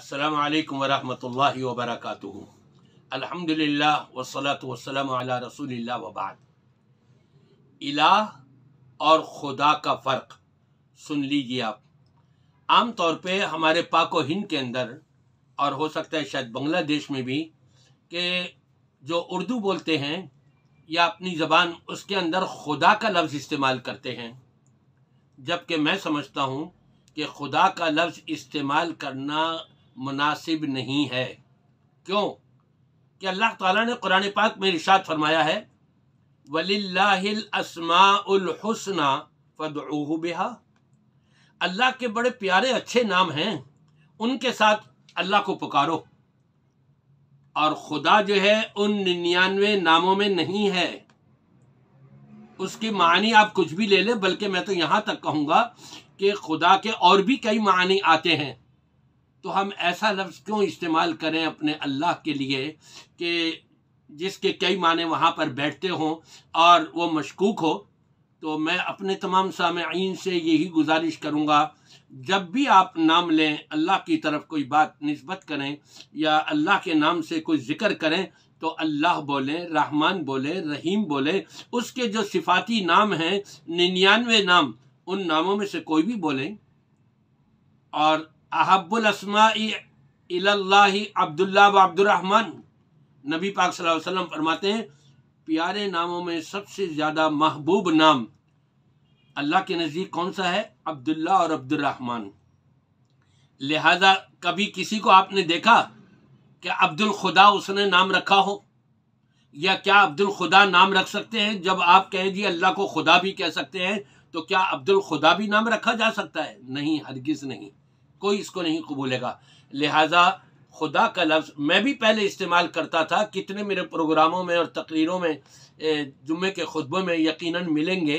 अस्सलाम वालेकुम वरहमतुल्लाहि वबरकातुहू अल्हम्दुलिल्लाह वस्सलातु वस्सलाम अला रसूलिल्लाह वबाद इला और खुदा का फ़र्क सुन लीजिए आप आम तौर पे हमारे पाको हिंद के अंदर और हो सकता है शायद बांग्लादेश में भी कि जो उर्दू बोलते हैं या अपनी ज़बान उसके अंदर खुदा का लफ्ज़ इस्तेमाल करते हैं जबकि मैं समझता हूँ कि खुदा का लफ्ज़ इस्तेमाल करना मुनासिब नहीं है क्यों कि अल्लाह ताला ने कुरान पाक में इरशाद फरमाया है वलीसमाउलहसना फ़दूह बिहा अल्लाह के बड़े प्यारे अच्छे नाम हैं उनके साथ अल्लाह को पुकारो और खुदा जो है उन निन्यानवे नामों में नहीं है उसकी मानी आप कुछ भी ले लें बल्कि मैं तो यहां तक कहूंगा कि खुदा के और भी कई मानी आते हैं तो हम ऐसा लफ्ज़ क्यों इस्तेमाल करें अपने अल्लाह के लिए कि जिसके कई माने वहाँ पर बैठते हों और वो मशकूक हो तो मैं अपने तमाम सामीन से यही गुजारिश करूँगा जब भी आप नाम लें अल्लाह की तरफ कोई बात नस्बत करें या अल्लाह के नाम से कोई ज़िक्र करें तो अल्लाह बोले रहमान बोले रहीम बोले उसके जो सिफाती नाम हैं निन्यानवे नाम उन नामों में से कोई भी बोलें और अहब्बुलसमा अब्दुल्ला व अब्दुलरहमान नबी पाक वसल्लम फरमाते हैं प्यारे नामों में सबसे ज़्यादा महबूब नाम अल्लाह के नज़दीक कौन सा है अब्दुल्ला और अब्दुलरहमान लिहाजा कभी किसी को आपने देखा कि अब्दुल खुदा उसने नाम रखा हो या क्या अब्दुल खुदा नाम रख सकते हैं जब आप कह जी अल्लाह को खुदा भी कह सकते हैं तो क्या अब्दुल खुदा भी नाम रखा जा सकता है नहीं हरगिज़ नहीं कोई इसको नहीं कबूलेगा लिहाजा खुदा का लफ्ज़ मैं भी पहले इस्तेमाल करता था कितने मेरे प्रोग्रामों में और तकरीरों में जुम्मे के खुतबों में यकीनन मिलेंगे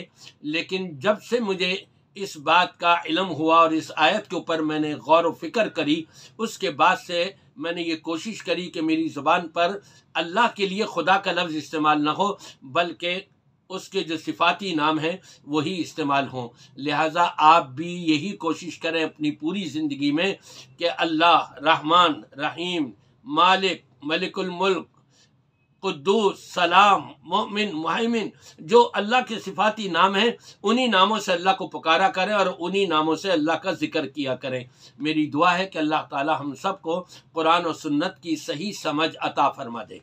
लेकिन जब से मुझे इस बात का इलम हुआ और इस आयत के ऊपर मैंने गौर व फिक्र करी उसके बाद से मैंने ये कोशिश करी कि मेरी ज़ुबान पर अल्लाह के लिए खुदा का लफ्ज़ इस्तेमाल ना हो बल्कि उसके जो सिफाती नाम हैं वही इस्तेमाल हों लिहाजा आप भी यही कोशिश करें अपनी पूरी ज़िंदगी में कि अल्लाह रहमान रहीम मालिक मुल्क कुद्दूस सलाम मोमिन मुहमिन जो अल्लाह के सिफाती नाम हैं उन्हीं नामों से अल्लाह को पुकारा करें और उन्हीं नामों से अल्लाह का जिक्र किया करें मेरी दुआ है कि अल्लाह ताला हम सबको कुरान और सुन्नत की सही समझ अता फरमा दे